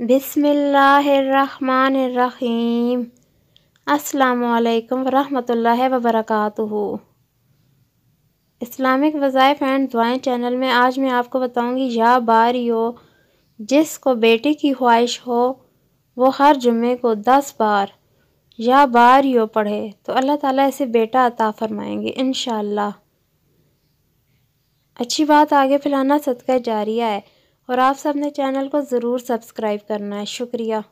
बिसमीम अल्लाम वरहमतुल्लाहि वबरकू इस्लामिक वज़ाइफ एंड दुआएं चैनल में आज मैं आपको बताऊंगी या हो जिसको बेटे की ख्वाहिश हो वो हर जुम्मे को दस बार या यो पढ़े तो अल्लाह ताला इसे बेटा अता फरमाएंगे इन अच्छी बात आगे फैलाना सदका जारिया है और आप सबने चैनल को ज़रूर सब्सक्राइब करना है शुक्रिया